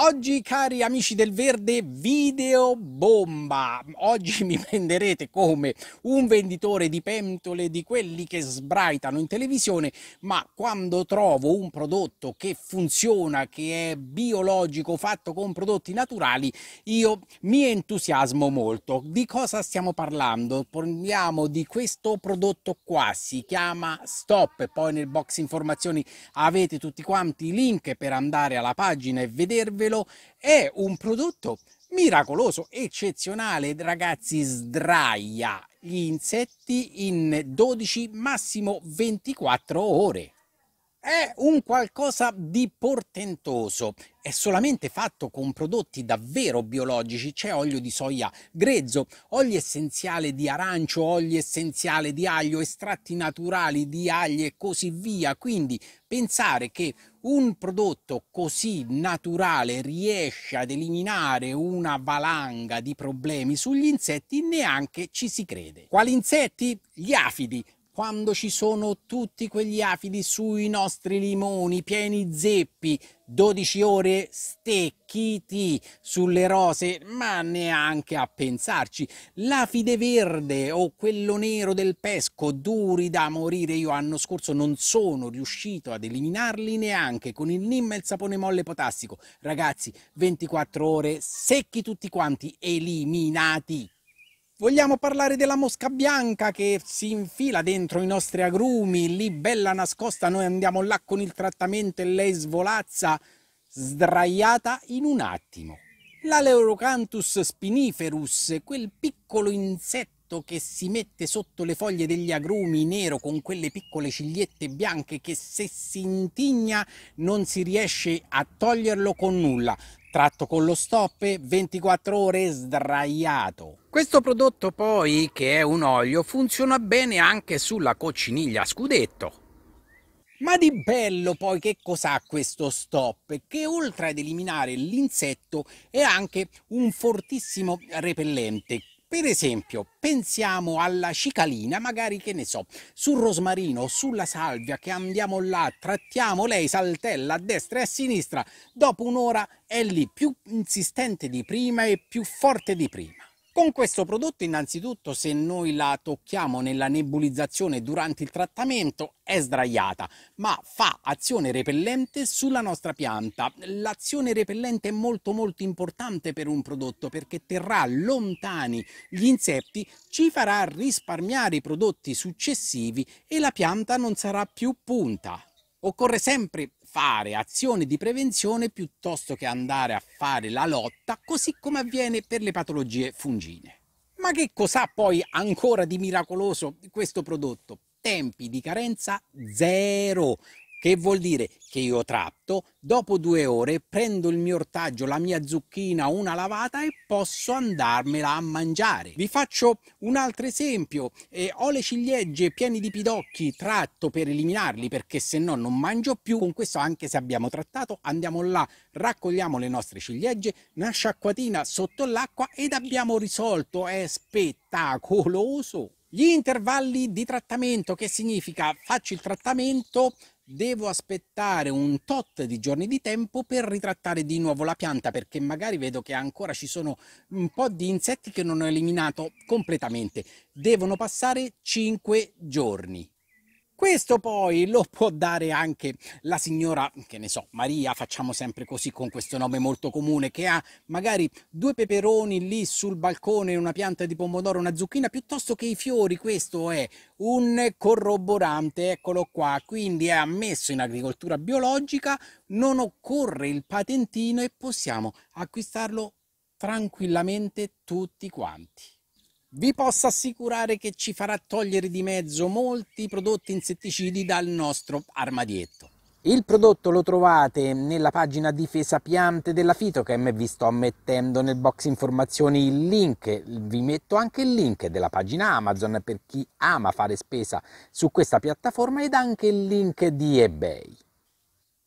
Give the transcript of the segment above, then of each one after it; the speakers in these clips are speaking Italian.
Oggi cari amici del verde video bomba, oggi mi prenderete come un venditore di pentole di quelli che sbraitano in televisione ma quando trovo un prodotto che funziona, che è biologico, fatto con prodotti naturali io mi entusiasmo molto. Di cosa stiamo parlando? Parliamo di questo prodotto qua, si chiama Stop, poi nel box informazioni avete tutti quanti i link per andare alla pagina e vedervelo Mangiatevelo, è un prodotto miracoloso, eccezionale, ragazzi, sdraia gli insetti in 12, massimo 24 ore è un qualcosa di portentoso. È solamente fatto con prodotti davvero biologici. C'è olio di soia grezzo, olio essenziale di arancio, olio essenziale di aglio, estratti naturali di aglie e così via. Quindi pensare che un prodotto così naturale riesce ad eliminare una valanga di problemi sugli insetti neanche ci si crede. Quali insetti? Gli afidi quando ci sono tutti quegli afidi sui nostri limoni pieni zeppi, 12 ore stecchiti sulle rose, ma neanche a pensarci. L'afide verde o quello nero del pesco, duri da morire, io l'anno scorso non sono riuscito ad eliminarli neanche con il NIM e il sapone molle potassico. Ragazzi, 24 ore secchi tutti quanti, eliminati. Vogliamo parlare della mosca bianca che si infila dentro i nostri agrumi, lì bella nascosta, noi andiamo là con il trattamento e lei svolazza, sdraiata in un attimo. La Leurocanthus spiniferus, quel piccolo insetto che si mette sotto le foglie degli agrumi nero con quelle piccole cigliette bianche che se si intigna non si riesce a toglierlo con nulla tratto con lo stop 24 ore sdraiato. Questo prodotto poi, che è un olio, funziona bene anche sulla cocciniglia a scudetto. Ma di bello poi che cos'ha questo stop? Che oltre ad eliminare l'insetto è anche un fortissimo repellente per esempio, pensiamo alla cicalina, magari che ne so, sul rosmarino, o sulla salvia, che andiamo là, trattiamo, lei saltella a destra e a sinistra, dopo un'ora è lì più insistente di prima e più forte di prima. Con questo prodotto innanzitutto se noi la tocchiamo nella nebulizzazione durante il trattamento è sdraiata, ma fa azione repellente sulla nostra pianta. L'azione repellente è molto molto importante per un prodotto perché terrà lontani gli insetti, ci farà risparmiare i prodotti successivi e la pianta non sarà più punta. Occorre sempre fare azioni di prevenzione piuttosto che andare a fare la lotta, così come avviene per le patologie fungine. Ma che cos'ha poi ancora di miracoloso questo prodotto? Tempi di carenza zero, che vuol dire che io tratto, dopo due ore prendo il mio ortaggio, la mia zucchina, una lavata e posso andarmela a mangiare. Vi faccio un altro esempio, eh, ho le ciliegie piene di pidocchi, tratto per eliminarli perché se no non mangio più, con questo anche se abbiamo trattato andiamo là, raccogliamo le nostre ciliegie, una sciacquatina sotto l'acqua ed abbiamo risolto, è spettacoloso! Gli intervalli di trattamento, che significa faccio il trattamento devo aspettare un tot di giorni di tempo per ritrattare di nuovo la pianta perché magari vedo che ancora ci sono un po' di insetti che non ho eliminato completamente. Devono passare 5 giorni. Questo poi lo può dare anche la signora, che ne so, Maria, facciamo sempre così con questo nome molto comune, che ha magari due peperoni lì sul balcone, una pianta di pomodoro, una zucchina, piuttosto che i fiori, questo è un corroborante, eccolo qua, quindi è ammesso in agricoltura biologica, non occorre il patentino e possiamo acquistarlo tranquillamente tutti quanti. Vi posso assicurare che ci farà togliere di mezzo molti prodotti insetticidi dal nostro armadietto. Il prodotto lo trovate nella pagina difesa piante della Fitochem, vi sto mettendo nel box informazioni il link, vi metto anche il link della pagina Amazon per chi ama fare spesa su questa piattaforma ed anche il link di eBay.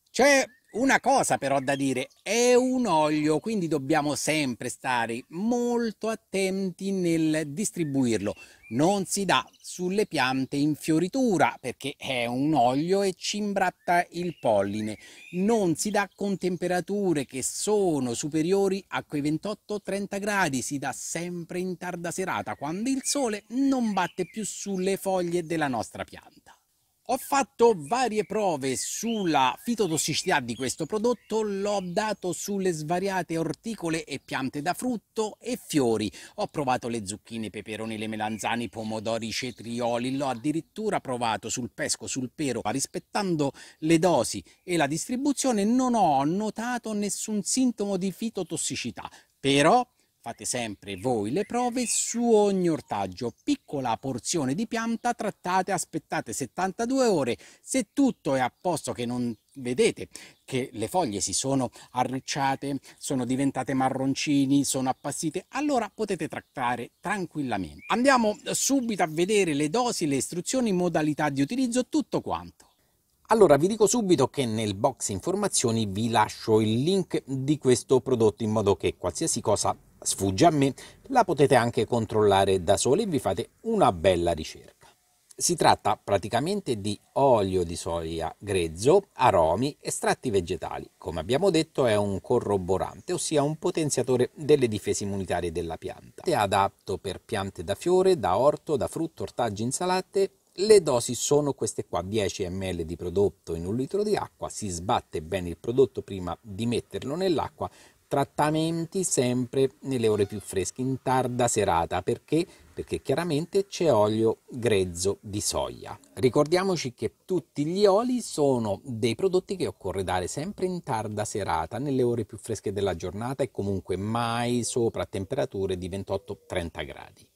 C'è una cosa però da dire, è un olio, quindi dobbiamo sempre stare molto attenti nel distribuirlo. Non si dà sulle piante in fioritura perché è un olio e ci imbratta il polline. Non si dà con temperature che sono superiori a quei 28-30 gradi, si dà sempre in tarda serata quando il sole non batte più sulle foglie della nostra pianta. Ho fatto varie prove sulla fitotossicità di questo prodotto, l'ho dato sulle svariate orticole e piante da frutto e fiori. Ho provato le zucchine, i peperoni, le melanzane, i pomodori, i cetrioli, l'ho addirittura provato sul pesco, sul pero, ma rispettando le dosi e la distribuzione non ho notato nessun sintomo di fitotossicità. Però Fate sempre voi le prove su ogni ortaggio, piccola porzione di pianta, trattate, aspettate 72 ore, se tutto è a posto che non vedete che le foglie si sono arricciate, sono diventate marroncini, sono appassite, allora potete trattare tranquillamente. Andiamo subito a vedere le dosi, le istruzioni, modalità di utilizzo, tutto quanto. Allora vi dico subito che nel box informazioni vi lascio il link di questo prodotto in modo che qualsiasi cosa sfugge a me, la potete anche controllare da sole e vi fate una bella ricerca. Si tratta praticamente di olio di soia grezzo, aromi, estratti vegetali. Come abbiamo detto è un corroborante, ossia un potenziatore delle difese immunitarie della pianta. È adatto per piante da fiore, da orto, da frutto, ortaggi, insalate. Le dosi sono queste qua, 10 ml di prodotto in un litro di acqua, si sbatte bene il prodotto prima di metterlo nell'acqua trattamenti sempre nelle ore più fresche, in tarda serata, perché? Perché chiaramente c'è olio grezzo di soia. Ricordiamoci che tutti gli oli sono dei prodotti che occorre dare sempre in tarda serata, nelle ore più fresche della giornata e comunque mai sopra temperature di 28-30 gradi.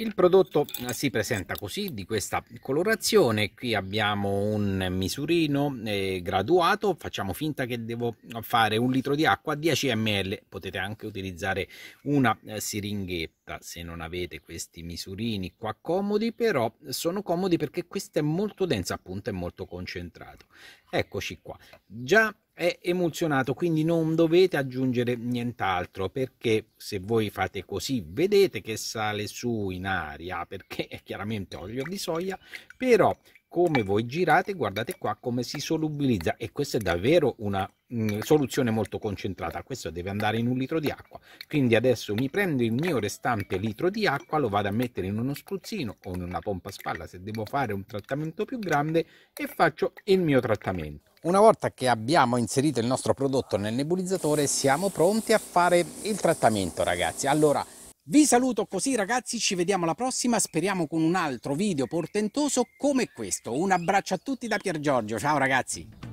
Il prodotto eh, si presenta così, di questa colorazione, qui abbiamo un misurino eh, graduato, facciamo finta che devo fare un litro di acqua, 10 ml, potete anche utilizzare una eh, siringhetta fretta se non avete questi misurini qua comodi, però sono comodi perché questa è molto densa, appunto è molto concentrato. Eccoci qua, già è emulsionato, quindi non dovete aggiungere nient'altro perché se voi fate così vedete che sale su in aria perché è chiaramente olio di soia, però come voi girate, guardate qua come si solubilizza e questa è davvero una mh, mm, soluzione molto concentrata, questo deve andare in un litro di acqua, quindi adesso mi prendo il mio restante litro di acqua, lo vado a mettere in uno spruzzino o in una pompa a spalla se devo fare un trattamento più grande e faccio il mio trattamento. Una volta che abbiamo inserito il nostro prodotto nel nebulizzatore siamo pronti a fare il trattamento ragazzi, allora vi saluto così ragazzi, ci vediamo alla prossima, speriamo con un altro video portentoso come questo. Un abbraccio a tutti da Pier Giorgio, ciao ragazzi!